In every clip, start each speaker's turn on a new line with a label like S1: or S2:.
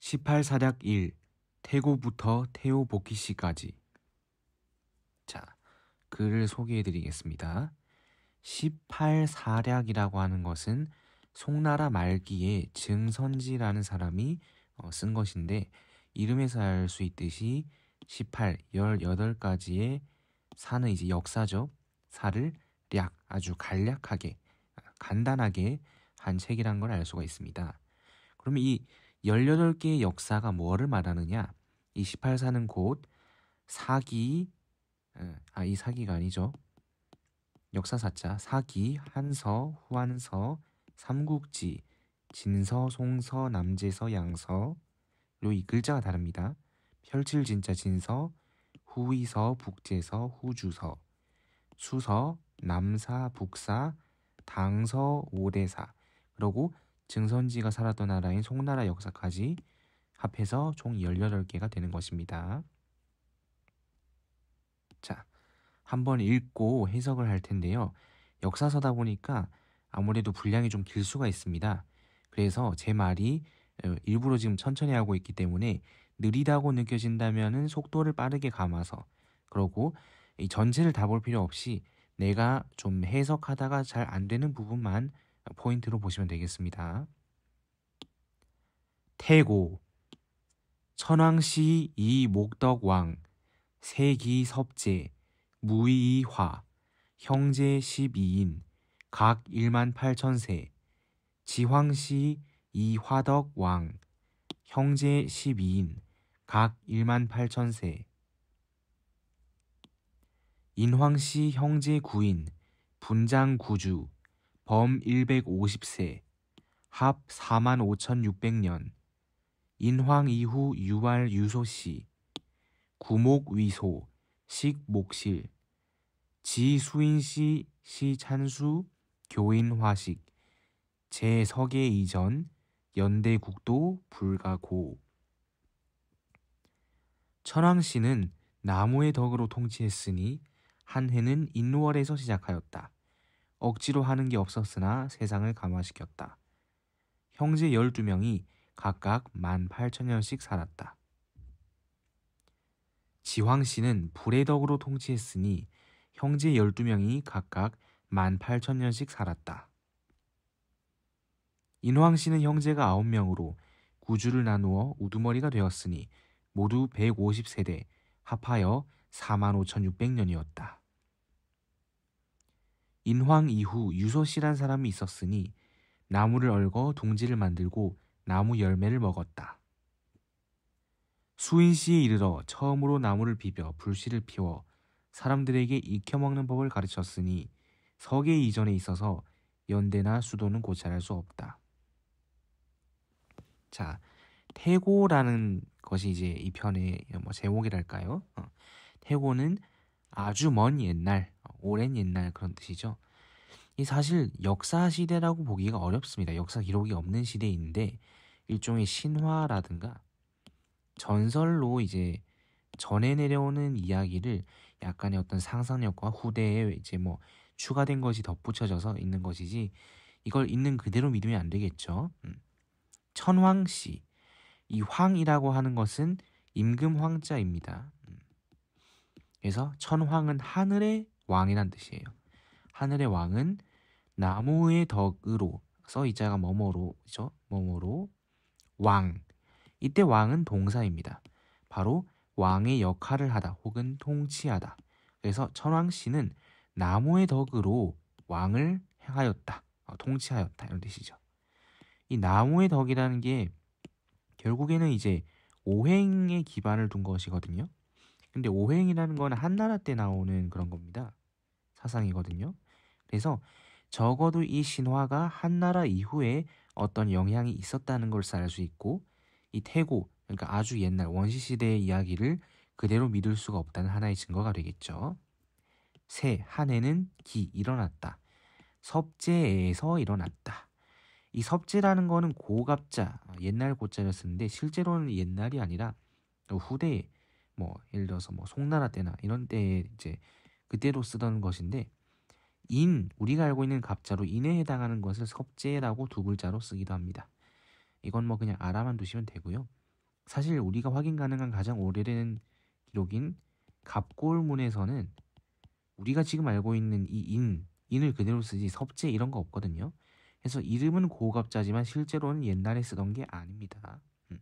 S1: 18사략 1 태고부터 태호 복희 씨까지 자 글을 소개해 드리겠습니다. 18사략이라고 하는 것은 송나라 말기에 증선지라는 사람이 어, 쓴 것인데 이름에서 알 수 있듯이 18, 18가지의 사는 이제 역사죠. 사를 약 아주 간략하게 간단하게 한 책이란 걸 알 수가 있습니다. 그러면 이 18개의 역사가 뭐를 말하느냐? 이 18사는 곧 사기 예, 아이 사기가 아니죠. 역사사자 사기, 한서, 후한서, 삼국지, 진서, 송서, 남제서 양서 요 이 글자가 다릅니다. 펼칠 진짜 진서, 후위서북제서 후주서 수서, 남사, 북사, 당서, 오대사 그리고 증선지가 살았던 나라인 송나라 역사까지 합해서 총 18개가 되는 것입니다. 자, 한번 읽고 해석을 할 텐데요. 역사서다 보니까 아무래도 분량이 좀 길 수가 있습니다. 그래서 제 말이 어, 일부러 지금 천천히 하고 있기 때문에 느리다고 느껴진다면 속도를 빠르게 감아서 그러고 이 전체를 다 볼 필요 없이 내가 좀 해석하다가 잘 안 되는 부분만 포인트로 보시면 되겠습니다. 태고 천왕시 이 목덕왕 세기 섭제 무이화 형제 12인 각 1만 8천세 지황시 이화덕왕 형제 12인 각 1만 8천세 인황씨 형제 구인, 분장 구주, 범 150세, 합 45,600년, 인황 이후 유활 유소씨, 구목 위소, 식 목실, 지수인씨 시찬수 교인화식, 제석예 이전, 연대국도 불가고. 천황씨는 나무의 덕으로 통치했으니 한 해는 인로월에서 시작하였다. 억지로 하는 게 없었으나 세상을 감화시켰다. 형제 12명이 각각 18,000년씩 살았다. 지황 씨는 불의 덕으로 통치했으니 형제 12명이 각각 18,000년씩 살았다. 인왕 씨는 형제가 9명으로 구주를 나누어 우두머리가 되었으니 모두 150세대 합하여 45,600년이었다. 인황 이후 유소씨란 사람이 있었으니 나무를 얼어동지를 만들고 나무 열매를 먹었다. 수인 씨에 이르러 처음으로 나무를 비벼 불씨를 피워 사람들에게 익혀먹는 법을 가르쳤으니 서계 이전에 있어서 연대나 수도는 고찰할 수 없다. 자, 태고라는 것이 이제 이 편의 뭐 제목이랄까요? 어. 해고는 아주 먼 옛날, 오랜 옛날 그런 뜻이죠. 이 사실 역사 시대라고 보기가 어렵습니다. 역사 기록이 없는 시대인데 일종의 신화라든가 전설로 이제 전해 내려오는 이야기를 약간의 어떤 상상력과 후대에 이제 뭐 추가된 것이 덧붙여져서 있는 것이지 이걸 있는 그대로 믿으면 안 되겠죠. 음. 천황씨 이 황이라고 하는 것은 임금 황자입니다. 그래서 천황은 하늘의 왕이란 뜻이에요. 하늘의 왕은 나무의 덕으로 써 이자가 머머로죠. 머머로 왕. 이때 왕은 동사입니다. 바로 왕의 역할을 하다 혹은 통치하다. 그래서 천황 씨는 나무의 덕으로 왕을 행하였다. 어, 통치하였다 이런 뜻이죠. 이 나무의 덕이라는 게 결국에는 이제 오행에 기반을 둔 것이거든요. 근데 오행이라는 건 한나라 때 나오는 그런 겁니다. 사상이거든요. 그래서 적어도 이 신화가 한나라 이후에 어떤 영향이 있었다는 것을 알수 있고 이 태고 그러니까 아주 옛날 원시 시대의 이야기를 그대로 믿을 수가 없다는 하나의 증거가 되겠죠. 새한 해는 기 일어났다. 섭제에서 일어났다. 이 섭제라는 거는 고갑자 옛날 고자를 쓰는데 실제로는 옛날이 아니라 후대 에뭐 예를 들어서 뭐 송나라 때나 이런 때에 이제 그때로 쓰던 것인데 인 우리가 알고 있는 갑자로 인에 해당하는 것을 섭제라고 두 글자로 쓰기도 합니다. 이건 뭐 그냥 알아만 두시면 되고요. 사실 우리가 확인 가능한 가장 오래된 기록인 갑골문에서는 우리가 지금 알고 있는 이 인, 인을 그대로 쓰지 섭제 이런 거 없거든요. 그래서 이름은 고갑자지만 실제로는 옛날에 쓰던 게 아닙니다. 음.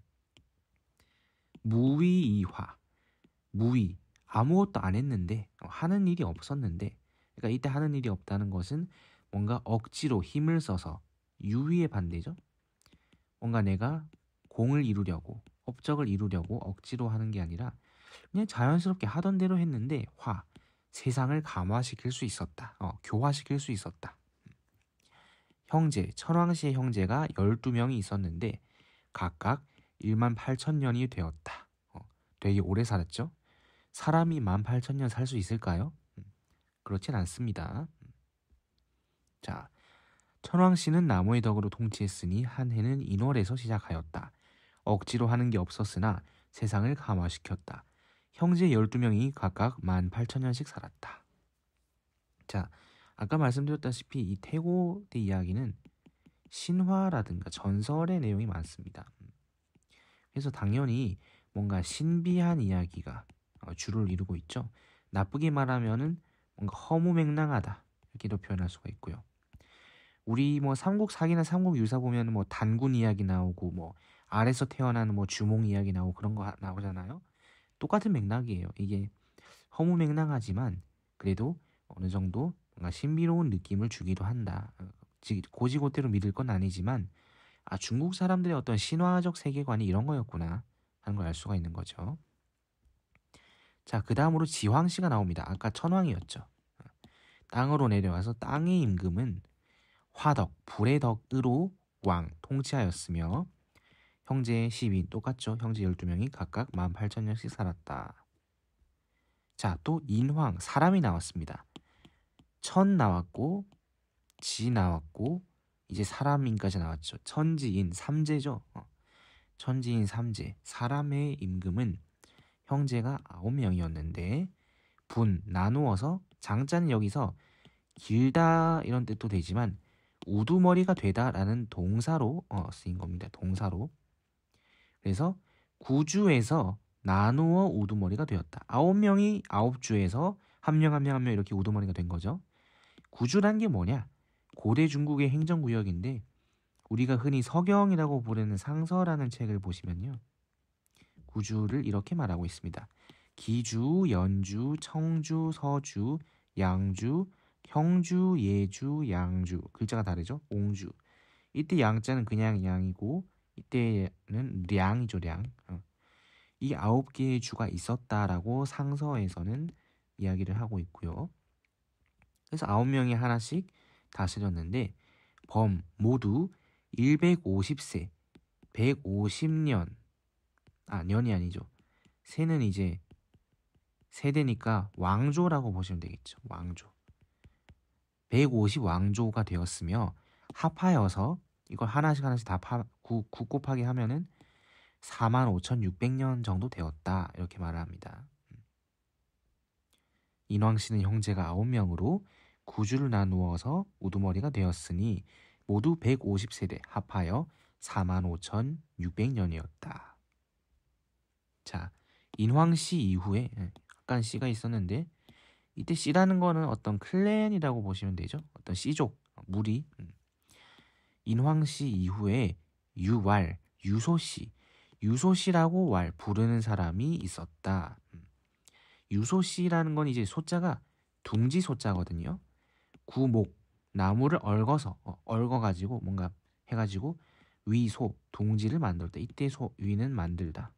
S1: 무위이화 무위 아무것도 안 했는데 어, 하는 일이 없었는데 그러니까 이때 하는 일이 없다는 것은 뭔가 억지로 힘을 써서 유위의 반대죠. 뭔가 내가 공을 이루려고 업적을 이루려고 억지로 하는 게 아니라 그냥 자연스럽게 하던 대로 했는데 화 세상을 감화시킬 수 있었다. 어, 교화시킬 수 있었다. 형제, 천왕시의 형제가 12명이 있었는데 각각 1만 8천 년이 되었다. 어, 되게 오래 살았죠? 사람이 18,000년 살 수 있을까요? 음, 그렇진 않습니다. 음. 자, 천왕 씨는 나무의 덕으로 통치했으니 한 해는 인월에서 시작하였다. 억지로 하는 게 없었으나 세상을 감화시켰다. 형제 12명이 각각 18,000년씩 살았다. 자, 아까 말씀드렸다시피 이 태고 대 이야기는 신화라든가 전설의 내용이 많습니다. 음. 그래서 당연히 뭔가 신비한 이야기가 어, 주를 이루고 있죠. 나쁘게 말하면은 뭔가 허무맹랑하다 이렇게도 표현할 수가 있고요. 우리 뭐 삼국사기나 삼국유사 보면 뭐 단군 이야기 나오고 뭐 아래서 태어나는 뭐 주몽 이야기 나오고 그런 거 나오잖아요. 똑같은 맥락이에요. 이게 허무맹랑하지만 그래도 어느 정도 뭔가 신비로운 느낌을 주기도 한다. 어, 고지고대로 믿을 건 아니지만 아 중국 사람들의 어떤 신화적 세계관이 이런 거였구나 하는 걸 알 수가 있는 거죠. 자, 그 다음으로 지황시가 나옵니다. 아까 천황이었죠. 땅으로 내려와서 땅의 임금은 화덕, 불의 덕으로 왕, 통치하였으며 형제의 12인 똑같죠. 형제 12명이 각각 18,000년씩 살았다. 자, 또 인황, 사람이 나왔습니다. 천 나왔고 지 나왔고 이제 사람인까지 나왔죠. 천지인 삼재죠. 어. 천지인 삼재. 사람의 임금은 형제가 아홉 명이었는데 분 나누어서 장자는 여기서 길다 이런 뜻도 되지만 우두머리가 되다라는 동사로 어, 쓰인 겁니다. 동사로. 그래서 구주에서 나누어 우두머리가 되었다. 아홉 명이 아홉 주에서 한 명 한 명 한 명 이렇게 우두머리가 된 거죠. 구주란 게 뭐냐? 고대 중국의 행정구역인데 우리가 흔히 서경이라고 부르는 상서라는 책을 보시면요. 구주를 이렇게 말하고 있습니다. 기주, 연주, 청주, 서주, 양주, 형주, 예주, 양주 글자가 다르죠? 옹주 이때 양자는 그냥 양이고 이때는 량이죠 량. 어. 이 아홉 개의 주가 있었다라고 상서에서는 이야기를 하고 있고요. 그래서 아홉 명이 하나씩 다스렸는데 범 모두 150세, 150년 아, 년이 아니죠. 세는 이제 세대니까 왕조라고 보시면 되겠죠. 왕조. 150 왕조가 되었으며 합하여서 이걸 하나씩 하나씩 다 파, 9, 9 곱하기 하면은 45,600년 정도 되었다. 이렇게 말합니다. 음. 인왕 씨는 형제가 9명으로 구주를 나누어서 우두머리가 되었으니 모두 150세대 합하여 45,600년이었다. 자, 인황씨 이후에 약간 예, 씨가 있었는데 이때 씨라는 거는 어떤 클랜이라고 보시면 되죠. 어떤 씨족, 무리. 음. 인황씨 이후에 유왈, 유소씨, 유소씨라고 왈 부르는 사람이 있었다. 음. 유소씨라는 건 이제 소자가 둥지 소자거든요. 구목, 나무를 얽어서, 어, 얽어가지고 뭔가 해가지고 위소, 둥지를 만들 때 이때 소, 위는 만들다.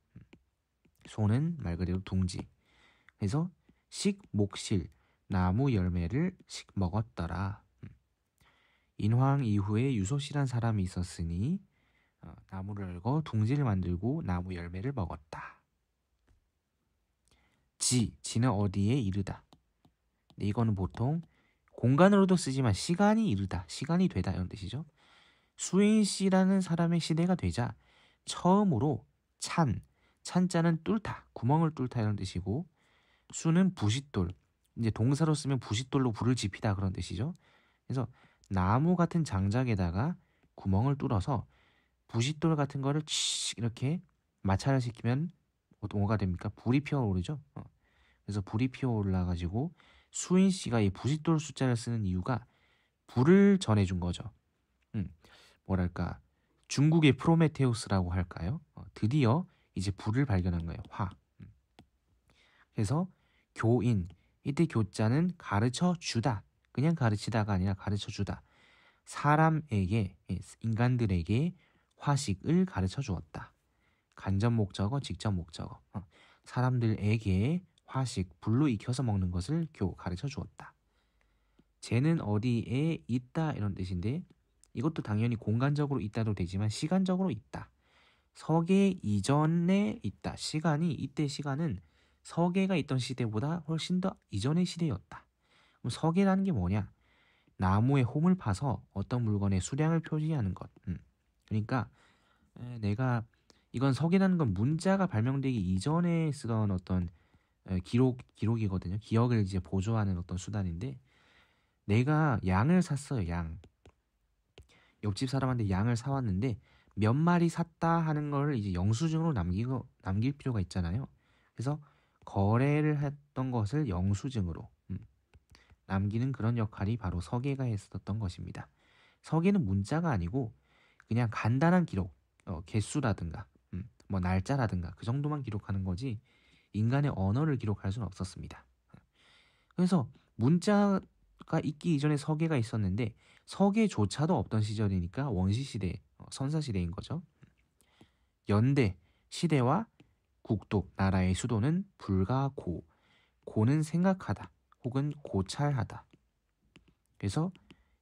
S1: 소는 말 그대로 둥지. 그래서 식목실 나무 열매를 식 먹었더라. 음. 인황 이후에 유소씨란 사람이 있었으니 어, 나무를 열고 둥지를 만들고 나무 열매를 먹었다. 지, 지는 어디에 이르다. 근데 네, 이거는 보통 공간으로도 쓰지만 시간이 이르다, 시간이 되다 이런 뜻이죠. 수인 씨라는 사람의 시대가 되자 처음으로 찬, 찬자는 뚫다, 구멍을 뚫다 이런 뜻이고 수는 부싯돌. 이제 동사로 쓰면 부싯돌로 불을 지피다 그런 뜻이죠. 그래서 나무 같은 장작에다가 구멍을 뚫어서 부싯돌 같은 거를 치 이렇게 마찰을 시키면 뭐가 됩니까? 불이 피어오르죠. 어. 그래서 불이 피어올라가지고 수인 씨가 이 부싯돌 숫자를 쓰는 이유가 불을 전해준 거죠. 음, 뭐랄까 중국의 프로메테우스라고 할까요? 어, 드디어 이제 불을 발견한 거예요. 화. 음. 그래서 교인 이때 교자는 가르쳐 주다. 그냥 가르치다가 아니라 가르쳐 주다. 사람에게 예, 인간들에게 화식을 가르쳐 주었다. 간접 목적어, 직접 목적어. 어. 사람들에게 화식, 불로 익혀서 먹는 것을 교 가르쳐 주었다. 쟤는 어디에 있다 이런 뜻인데 이것도 당연히 공간적으로 있다도 되지만 시간적으로 있다. 서계 이전에 있다. 시간이 이때 시간은 서계가 있던 시대보다 훨씬 더 이전의 시대였다. 그럼 서계라는 게 뭐냐? 나무에 홈을 파서 어떤 물건의 수량을 표시하는 것. 음. 그러니까 에, 내가 이건 서계라는 건 문자가 발명되기 이전에 쓰던 어떤 에, 기록 기록이거든요. 기억을 이제 보조하는 어떤 수단인데 내가 양을 샀어요. 양. 옆집 사람한테 양을 사왔는데 몇 마리 샀다 하는 걸 이제 영수증으로 남기고 남길 필요가 있잖아요. 그래서 거래를 했던 것을 영수증으로 음, 남기는 그런 역할이 바로 서계가 했었던 것입니다. 서계는 문자가 아니고 그냥 간단한 기록, 어, 개수라든가 음, 뭐 날짜라든가 그 정도만 기록하는 거지 인간의 언어를 기록할 수는 없었습니다. 그래서 문자가 있기 이전에 서계가 있었는데 서계조차도 없던 시절이니까 원시 시대 선사시대인 거죠. 연대 시대와 국도 나라의 수도는 불가고 고는 생각하다 혹은 고찰하다. 그래서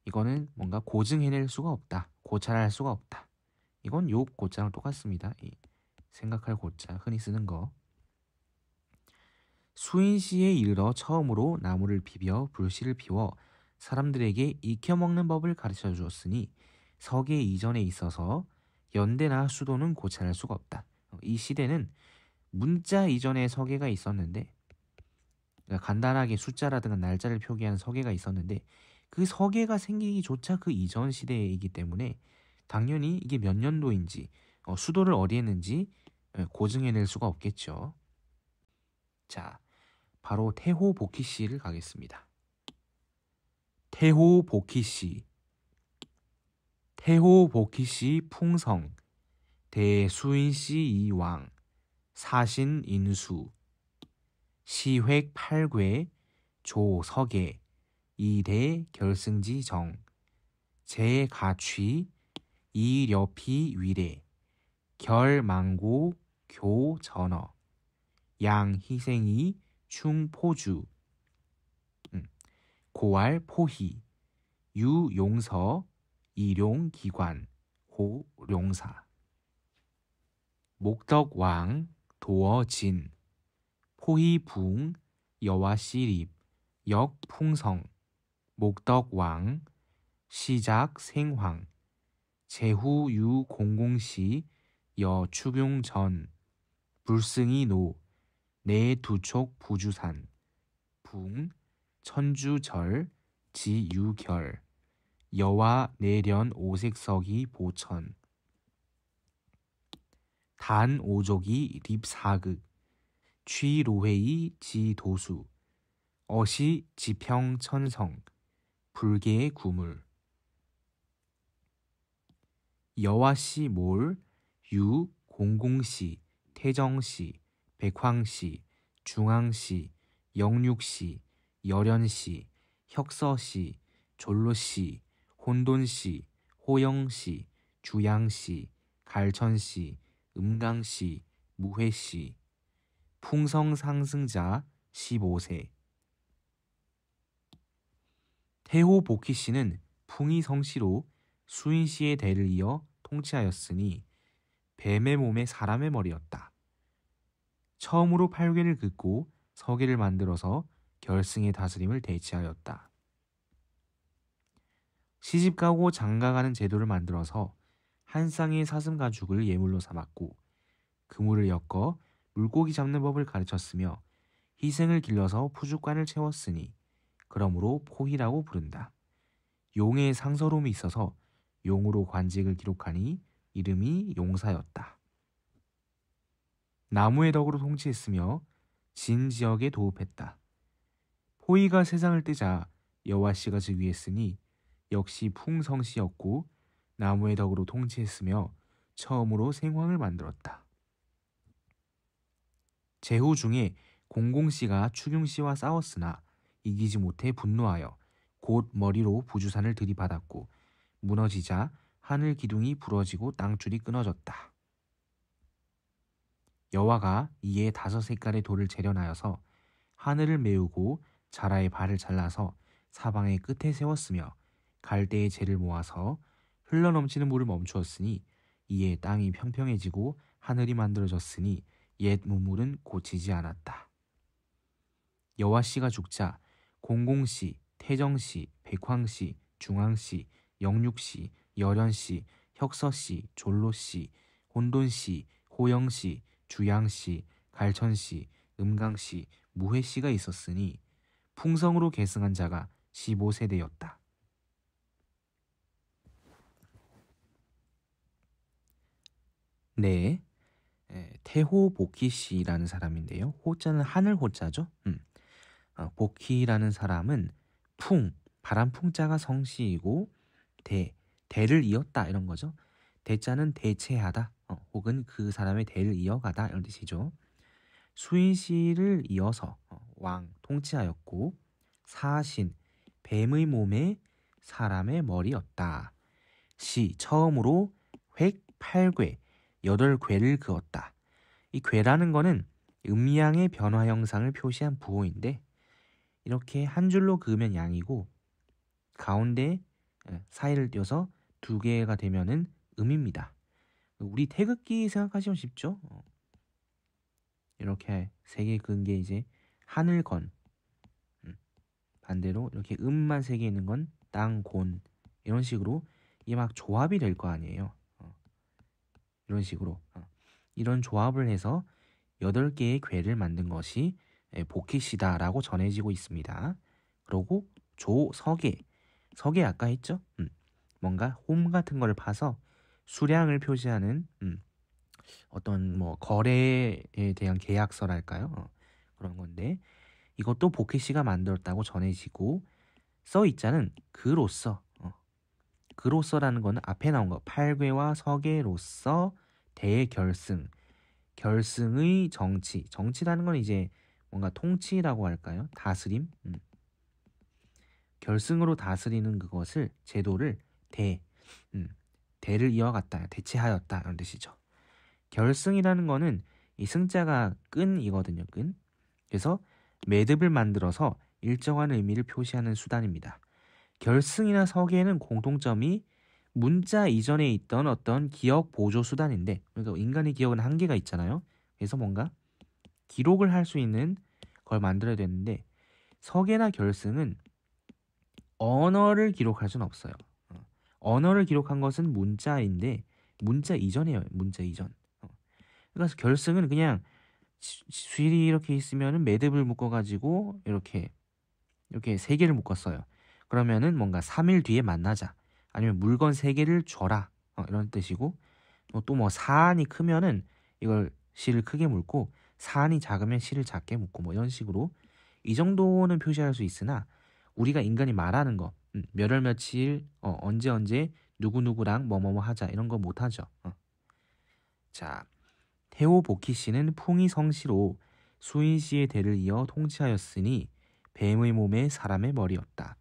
S1: 이거는 뭔가 고증해낼 수가 없다. 고찰할 수가 없다. 이건 욕 고자랑 똑같습니다. 생각할 고자 흔히 쓰는 거. 수인시에 이르러 처음으로 나무를 비벼 불씨를 피워 사람들에게 익혀먹는 법을 가르쳐 주었으니 서계 이전에 있어서 연대나 수도는 고찰할 수가 없다. 이 시대는 문자 이전에 서계가 있었는데 그러니까 간단하게 숫자라든가 날짜를 표기한 서계가 있었는데 그 서계가 생기기조차 그 이전 시대이기 때문에 당연히 이게 몇 년도인지 어, 수도를 어디 에있는지 예, 고증해낼 수가 없겠죠. 자, 바로 태호 보키씨를 가겠습니다. 태호 보키씨 태호 복희 씨 풍성, 대수인씨 이왕, 사신인수, 시획 8괴, 조석예, 이대 결승지 정, 제가취, 이려피 위례, 결망고, 교전어, 양희생이 충포주, 음, 고알 포희, 유용서, 일용기관 호룡사 목덕왕 도어진 포희붕 여와시립 역풍성 목덕왕 시작생황 제후유공공시 여추경전 불승이노 내두촉 부주산 붕 천주절 지유결 여와 내련 오색석이 보천 단 오족이 립사극 취로회이 지도수 어시 지평천성 불개 구물 여와씨 몰, 유, 공공씨, 태정씨, 백황씨, 중앙씨, 영육씨, 여련씨, 혁서씨, 졸로씨, 혼돈씨호영씨주양씨갈천씨음강씨무회씨 풍성상승자 15세 태호 보키씨는 풍이성씨로 수인씨의 대를 이어 통치하였으니 뱀의 몸에 사람의 머리였다. 처음으로 팔괘를 긋고 서계를 만들어서 결승의 다스림을 대치하였다. 시집 가고 장가 가는 제도를 만들어서 한 쌍의 사슴 가죽을 예물로 삼았고 그물을 엮어 물고기 잡는 법을 가르쳤으며 희생을 길러서 푸주관을 채웠으니 그러므로 포희라고 부른다. 용의 상서로움이 있어서 용으로 관직을 기록하니 이름이 용사였다. 나무의 덕으로 통치했으며 진 지역에 도읍했다. 포희가 세상을 뜨자 여호와 씨가 즉위했으니 역시 풍성시였고 나무의 덕으로 통치했으며 처음으로 생황을 만들었다. 제후 중에 공공씨가 추경씨와 싸웠으나 이기지 못해 분노하여 곧 머리로 부주산을 들이받았고 무너지자 하늘 기둥이 부러지고 땅줄이 끊어졌다. 여화가 이에 다섯 색깔의 돌을 재련하여서 하늘을 메우고 자라의 발을 잘라서 사방의 끝에 세웠으며 갈대의 재를 모아서 흘러넘치는 물을 멈추었으니 이에 땅이 평평해지고 하늘이 만들어졌으니 옛 문물은 고치지 않았다. 여와 씨가 죽자 공공 씨, 태정 씨, 백황 씨, 중앙 씨, 영육 씨, 여련 씨, 혁서 씨, 졸로 씨, 혼돈 씨, 호영 씨, 주양 씨, 갈천 씨, 음강 씨, 무회 씨가 있었으니 풍성으로 계승한 자가 15세대였다. 네. 에, 태호보키 씨라는 사람인데요. 호자는 하늘 호자죠. 음. 어, 보키라는 사람은 풍, 바람풍자가 성씨이고 대, 대를 이었다 이런 거죠. 대자는 대체하다 어, 혹은 그 사람의 대를 이어가다 이런 뜻이죠. 수인 씨를 이어서 어, 왕, 통치하였고 사신, 뱀의 몸에 사람의 머리였다. 시, 처음으로 획, 팔괘 여덟 괴를 그었다. 이 괴라는 거는 음양의 변화 형상을 표시한 부호인데 이렇게 한 줄로 그으면 양이고 가운데 예, 사이를 띄어서 두 개가 되면은 음입니다. 우리 태극기 생각하시면 쉽죠? 어. 이렇게 세 개 그은 게 이제 하늘 건 음. 반대로 이렇게 음만 세 개 있는 건땅곤 이런 식으로 이게 막 조합이 될 거 아니에요. 이런 식으로 어. 이런 조합을 해서 여덟 개의 괴를 만든 것이 보킷이다라고 예, 전해지고 있습니다. 그리고 조, 서계. 서계 아까 했죠? 음, 뭔가 홈 같은 거 파서 수량을 표시하는 음, 어떤 뭐 거래에 대한 계약서랄까요? 어, 그런 건데 이것도 보켓씨가 만들었다고 전해지고 써있자는 그로서 어, 그로서라는 거는 앞에 나온 거 8괴와 서계로서 대결승, 결승의 정치. 정치라는 건 이제 뭔가 통치라고 할까요? 다스림. 음. 결승으로 다스리는 그것을 제도를 대, 음, 대를 이어갔다, 대체하였다 이런 뜻이죠. 결승이라는 거는 이 승자가 끈이거든요, 끈. 그래서 매듭을 만들어서 일정한 의미를 표시하는 수단입니다. 결승이나 서기에는 공통점이 문자 이전에 있던 어떤 기억 보조 수단인데 그러니까 인간의 기억은 한계가 있잖아요. 그래서 뭔가 기록을 할 수 있는 걸 만들어야 되는데 서계나 결승은 언어를 기록할 수는 없어요. 어, 언어를 기록한 것은 문자인데 문자 이전이에요. 문자 이전. 어, 그래서 그러니까 결승은 그냥 줄이 이렇게 있으면은 매듭을 묶어가지고 이렇게 이렇게 세 개를 묶었어요. 그러면은 뭔가 3일 뒤에 만나자. 아니면 물건 세 개를 줘라 어, 이런 뜻이고 또뭐 뭐 사안이 크면은 이걸 실을 크게 묶고 사안이 작으면 실을 작게 묶고 뭐 이런 식으로 이 정도는 표시할 수 있으나 우리가 인간이 말하는 거 음, 몇월 며칠 어, 언제 언제 누구 누구랑 뭐 뭐 뭐 하자 이런 거 못하죠. 어. 자 태호 보키 씨는 풍이 성씨로 수인 씨의 대를 이어 통치하였으니 뱀의 몸에 사람의 머리였다.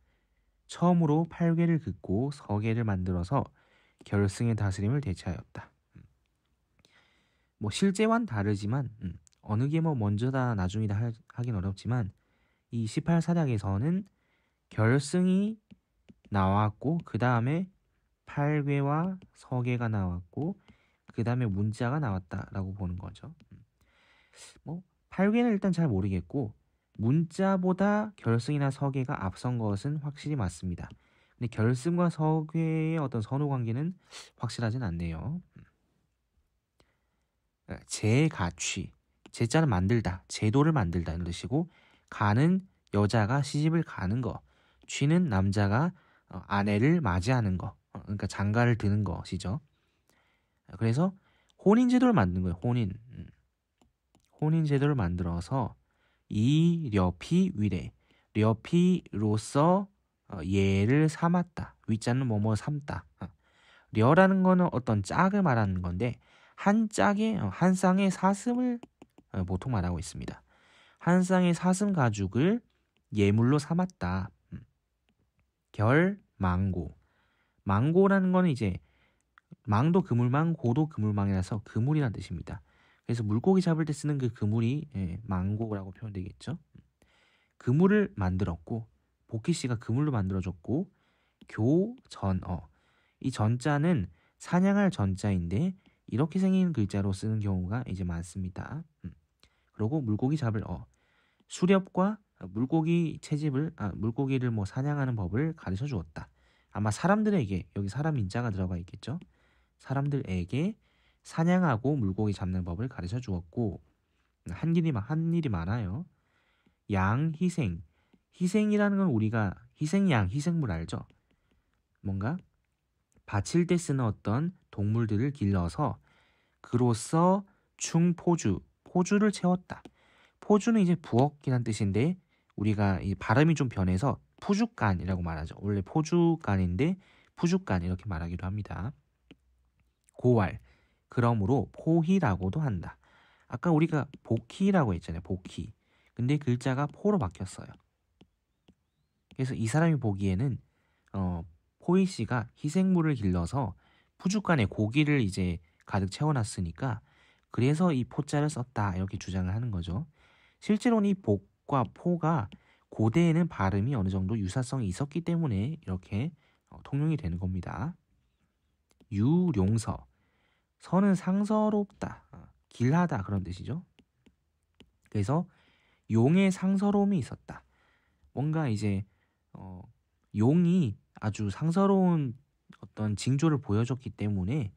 S1: 처음으로 8개를 긋고 서개를 만들어서 결승의 다스림을 대체하였다. 음. 뭐 실제와는 다르지만 음, 어느 게 뭐 먼저다 나중이다 하, 하긴 어렵지만 이 18사략에서는 결승이 나왔고 그 다음에 8개와 서개가 나왔고 그 다음에 문자가 나왔다라고 보는 거죠. 음. 뭐 8개는 일단 잘 모르겠고 문자보다 결승이나 서계가 앞선 것은 확실히 맞습니다. 근데 결승과 서계의 어떤 선호 관계는 확실하진 않네요. 음. 아, 제가취 제자는 만들다, 제도를 만들다 이런 뜻이고 가는 여자가 시집을 가는 거, 쥐는 남자가 어, 아내를 맞이하는 거, 어, 그러니까 장가를 드는 것이죠. 그래서 혼인 제도를 만든 거예요. 혼인, 음. 혼인 제도를 만들어서 이려피 위래 려피로서 어, 예를 삼았다. 위자는 뭐뭐 삼다. 어. 려라는 거는 어떤 짝을 말하는 건데 한 짝의 어, 한 쌍의 사슴을 보통 말하고 있습니다. 한 쌍의 사슴 가죽을 예물로 삼았다. 음. 결 망고 망고라는 거는 이제 망도 그물망 고도 그물망이라서 그물이란 뜻입니다. 그래서 물고기 잡을 때 쓰는 그 그물이 예, 망고라고 표현되겠죠. 그물을 만들었고 복희 씨가 그물로 만들어졌고 교전어 이 전자는 사냥할 전자인데 이렇게 생긴 글자로 쓰는 경우가 이제 많습니다. 음. 그리고 물고기 잡을 어 수렵과 물고기 채집을 아, 물고기를 뭐 사냥하는 법을 가르쳐 주었다. 아마 사람들에게 여기 사람 인자가 들어가 있겠죠. 사람들에게 사냥하고 물고기 잡는 법을 가르쳐 주었고 한 일이 한 일이 많아요. 양 희생 희생이라는 건 우리가 희생양 희생물 알죠? 뭔가 바칠 때 쓰는 어떤 동물들을 길러서 그로써 충포주 포주를 채웠다. 포주는 이제 부엌이란 뜻인데 우리가 이 발음이 좀 변해서 푸주간이라고 말하죠. 원래 포주간인데 푸주간 이렇게 말하기도 합니다. 고왈 그러므로 포희라고도 한다. 아까 우리가 복희라고 했잖아요. 복희. 근데 글자가 포로 바뀌었어요. 그래서 이 사람이 보기에는 어, 포희 씨가 희생물을 길러서 푸주간에 고기를 이제 가득 채워놨으니까 그래서 이 포자를 썼다 이렇게 주장을 하는 거죠. 실제로는 이 복과 포가 고대에는 발음이 어느 정도 유사성이 있었기 때문에 이렇게 어, 통용이 되는 겁니다. 유룡서 선은 상서롭다, 아, 길하다 그런 뜻이죠. 그래서 용의 상서로움이 있었다. 뭔가 이제 어, 용이 아주 상서로운 어떤 징조를 보여줬기 때문에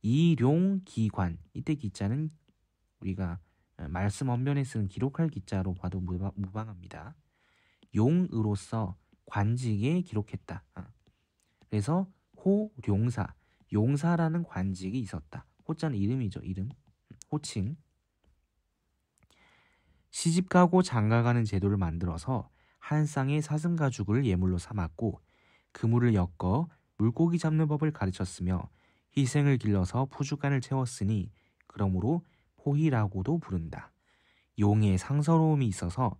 S1: 이룡기관 이때 기자는 우리가 어, 말씀 언변에 쓰는 기록할 기자로 봐도 무방합니다. 용으로서 관직에 기록했다. 아, 그래서 호룡사 용사라는 관직이 있었다. 호자는 이름이죠. 이름. 호칭. 시집가고 장가가는 제도를 만들어서 한 쌍의 사슴 가죽을 예물로 삼았고 그물을 엮어 물고기 잡는 법을 가르쳤으며 희생을 길러서 푸주간을 채웠으니 그러므로 포희라고도 부른다. 용의 상서로움이 있어서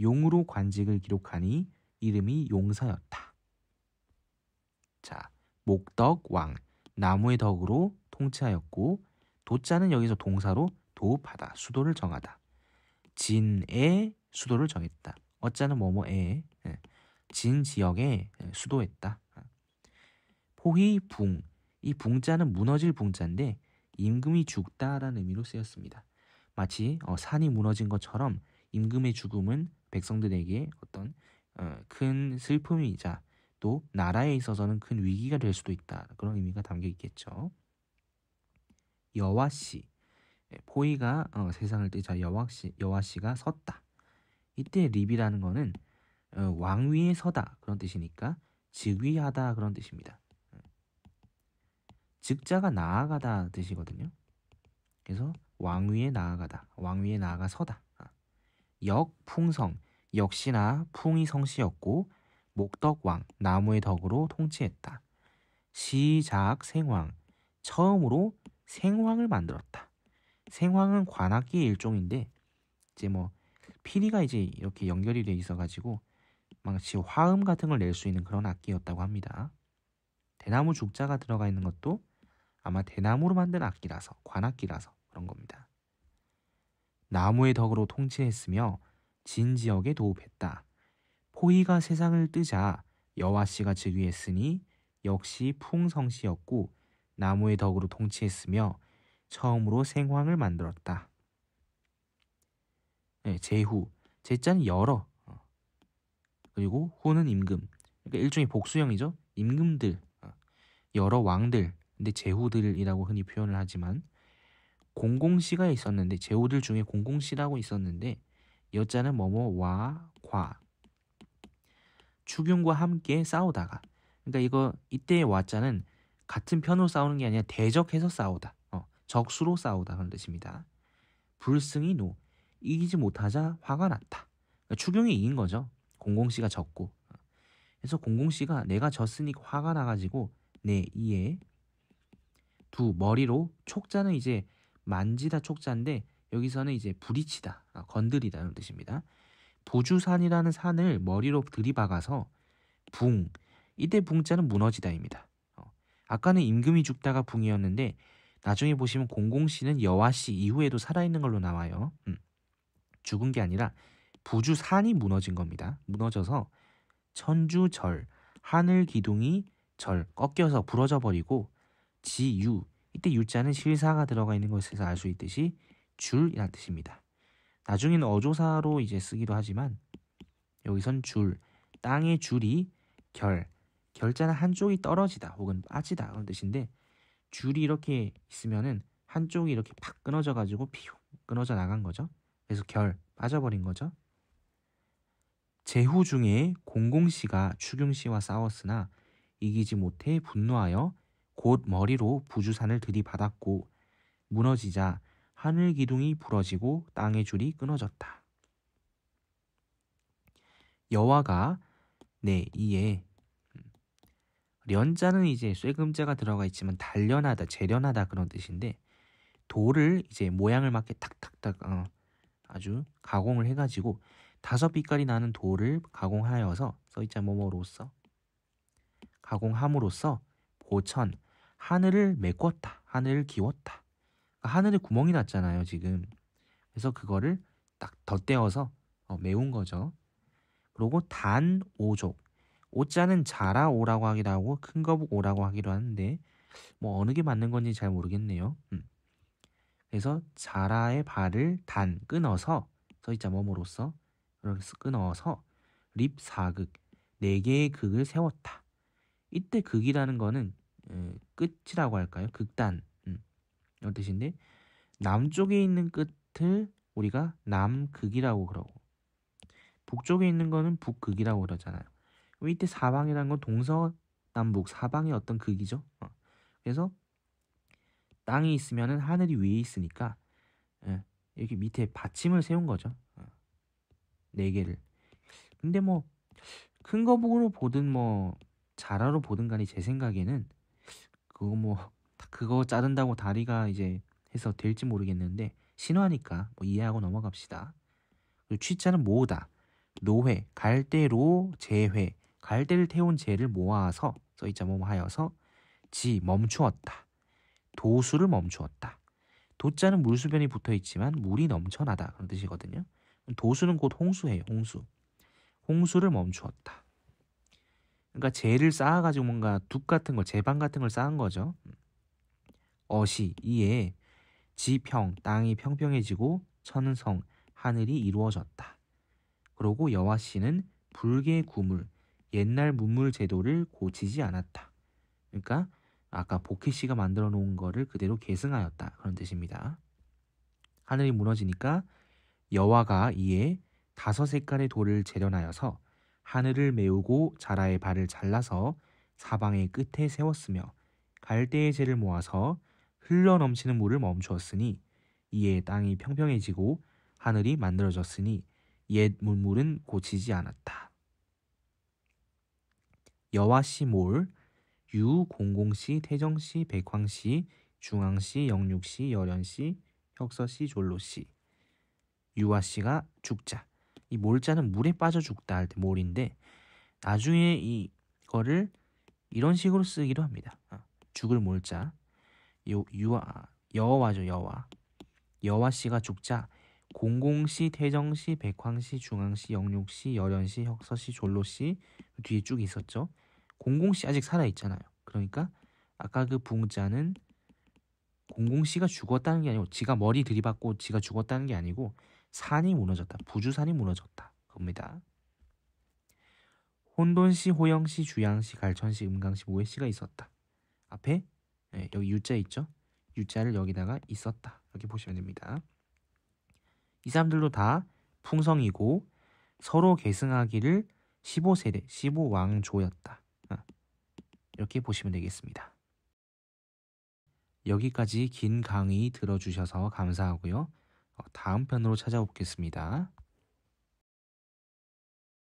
S1: 용으로 관직을 기록하니 이름이 용사였다. 자, 목덕왕 나무의 덕으로 통치하였고 도자는 여기서 동사로 도받아 수도를 정하다. 진의 수도를 정했다. 어자는 뭐뭐에 예. 진 지역에 예, 수도했다. 포희 붕. 이 붕자는 무너질 붕자인데 임금이 죽다라는 의미로 쓰였습니다. 마치 어, 산이 무너진 것처럼 임금의 죽음은 백성들에게 어떤 어, 큰 슬픔이자 또 나라에 있어서는 큰 위기가 될 수도 있다. 그런 의미가 담겨 있겠죠. 여와 씨. 예, 포이가 어, 세상을 뜨자 여왕 씨, 여와 씨가 섰다. 이때 립이라는 거는 어, 왕위에 서다 그런 뜻이니까 즉위하다 그런 뜻입니다. 예. 즉자가 나아가다 뜻이거든요. 그래서 왕위에 나아가다, 왕위에 나아가 서다. 아. 역풍성 역시나 풍이 성씨였고 목덕왕 나무의 덕으로 통치했다. 시작 생황 처음으로 생황을 만들었다. 생황은 관악기의 일종인데 이제 뭐 피리가 이제 이렇게 연결이 돼 있어가지고 막 지 화음 같은 걸 낼 수 있는 그런 악기였다고 합니다. 대나무 죽자가 들어가 있는 것도 아마 대나무로 만든 악기라서 관악기라서 그런 겁니다. 나무의 덕으로 통치했으며 진 지역에 도읍했다. 포이가 세상을 뜨자 여와 씨가 즉위했으니 역시 풍성씨였고 나무의 덕으로 통치했으며 처음으로 생황을 만들었다. 네, 제후, 제자는 여러, 어. 그리고 후는 임금, 그러니까 일종의 복수형이죠. 임금들, 어. 여러 왕들, 근데 제후들이라고 흔히 표현을 하지만 공공씨가 있었는데 제후들 중에 공공씨라고 있었는데 여자는 뭐뭐 와, 과, 주균과 함께 싸우다가 그러니까 이거 이때의 와자는 같은 편으로 싸우는 게 아니라 대적해서 싸우다 어, 적수로 싸우다 그런 뜻입니다. 불승이 노 이기지 못하자 화가 났다. 그러니까 추경이 이긴 거죠. 공공 씨가 졌고 그래서 공공 씨가 내가 졌으니 화가 나가지고 내 네, 이에 두 머리로 촉자는 이제 만지다 촉자인데 여기서는 이제 부딪히다 아, 건드리다 이런 뜻입니다. 도주산이라는 산을 머리로 들이박아서 붕 이때 붕자는 무너지다입니다. 어, 아까는 임금이 죽다가 붕이었는데 나중에 보시면 공공씨는 여화씨 이후에도 살아있는 걸로 나와요. 음, 죽은 게 아니라 부주산이 무너진 겁니다. 무너져서 천주절, 하늘기둥이 절 꺾여서 부러져 버리고 지유 이때 유자는 실사가 들어가 있는 것에서 알 수 있듯이 줄이라는 뜻입니다. 나중에는 어조사로 이제 쓰기도 하지만 여기선 줄, 땅의 줄이 결, 결자는 한쪽이 떨어지다 혹은 빠지다 그런 뜻인데 줄이 이렇게 있으면은 한쪽이 이렇게 팍 끊어져 가지고 피우 끊어져 나간 거죠. 그래서 결 빠져버린 거죠. 제후 중에 공공씨가 추경씨와 싸웠으나 이기지 못해 분노하여 곧 머리로 부주산을 들이받았고 무너지자 하늘 기둥이 부러지고 땅의 줄이 끊어졌다. 여화가네 이에 음, 련자는 이제 쇠금자가 들어가 있지만 단련하다, 재련하다 그런 뜻인데 돌을 이제 모양을 맞게 탁탁탁 어, 아주 가공을 해가지고 다섯 빛깔이 나는 돌을 가공하여서 써있자 뭐뭐로써 가공함으로써 보천 하늘을 메꿨다, 하늘을 기웠다. 하늘에 구멍이 났잖아요, 지금. 그래서 그거를 딱 덧대어서 어, 매운 거죠. 그리고 단 오족. 오자는 자라 오라고 하기도 하고 큰 거북 오라고 하기도 하는데 뭐 어느 게 맞는 건지 잘 모르겠네요. 음. 그래서 자라의 발을 단 끊어서 서있자 뭐뭐로써 끊어서 립 사극 네 개의 극을 세웠다. 이때 극이라는 거는 끝이라고 할까요? 극단 이런 뜻인데 남쪽에 있는 끝을 우리가 남극이라고 그러고 북쪽에 있는 거는 북극이라고 그러잖아요. 이때 사방이라는 건 동서남북 사방의 어떤 극이죠. 어. 그래서 땅이 있으면 하늘이 위에 있으니까 예, 이렇게 밑에 받침을 세운 거죠. 어. 네 개를. 근데 뭐 큰 거북으로 보든 뭐 자라로 보든 간에 제 생각에는 그거 뭐 그거 자른다고 다리가 이제 해서 될지 모르겠는데 신화니까 뭐 이해하고 넘어갑시다. 그리고 취자는 모으다. 노회, 갈대로 재회, 갈대를 태운 재를 모아서 써있자 뭐하여서 지 멈추었다. 도수를 멈추었다. 도자는 물수변이 붙어 있지만 물이 넘쳐나다 그런 뜻이거든요. 도수는 곧 홍수예요. 홍수. 홍수를 멈추었다. 그러니까 재를 쌓아가지고 뭔가 둑 같은 걸, 재방 같은 걸 쌓은 거죠. 음. 어시 이에 지평 땅이 평평해지고 천성 하늘이 이루어졌다. 그러고 여와 씨는 불계 구물 옛날 문물 제도를 고치지 않았다. 그러니까 아까 보케 씨가 만들어 놓은 거를 그대로 계승하였다. 그런 뜻입니다. 하늘이 무너지니까 여와가 이에 다섯 색깔의 돌을 재련하여서 하늘을 메우고 자라의 발을 잘라서 사방의 끝에 세웠으며 갈대의 재를 모아서 흘러 넘치는 물을 멈추었으니 이에 땅이 평평해지고 하늘이 만들어졌으니 옛물물은 고치지 않았다. 여와씨 몰, 유공공씨, 태정씨, 백황씨, 중앙씨, 영육씨, 여련씨, 혁서씨, 졸로씨. 유와씨가 죽자. 이 몰자는 물에 빠져 죽다 할 때 몰인데 나중에 이거를 이런 식으로 쓰기도 합니다. 아, 죽을 몰자. 요, 유아 여와죠 여와 여와 씨가 죽자 공공시, 태정시, 백황시, 중앙시, 영육시, 여련시, 혁서시, 졸로시 뒤에 쭉 있었죠. 공공시 아직 살아 있잖아요. 그러니까 아까 그 붕자는 공공시가 죽었다는 게 아니고 지가 머리 들이받고 지가 죽었다는 게 아니고 산이 무너졌다. 부주산이 무너졌다. 겁니다. 혼돈시, 호영시, 주양시, 갈천시, 음강시, 모해시가 있었다. 앞에 네, 여기 U자 있죠? U자를 여기다가 있었다 이렇게 보시면 됩니다. 이 사람들도 다 풍성이고 서로 계승하기를 15세대 15왕조였다. 아, 이렇게 보시면 되겠습니다. 여기까지 긴 강의 들어주셔서 감사하고요. 어, 다음 편으로 찾아뵙겠습니다.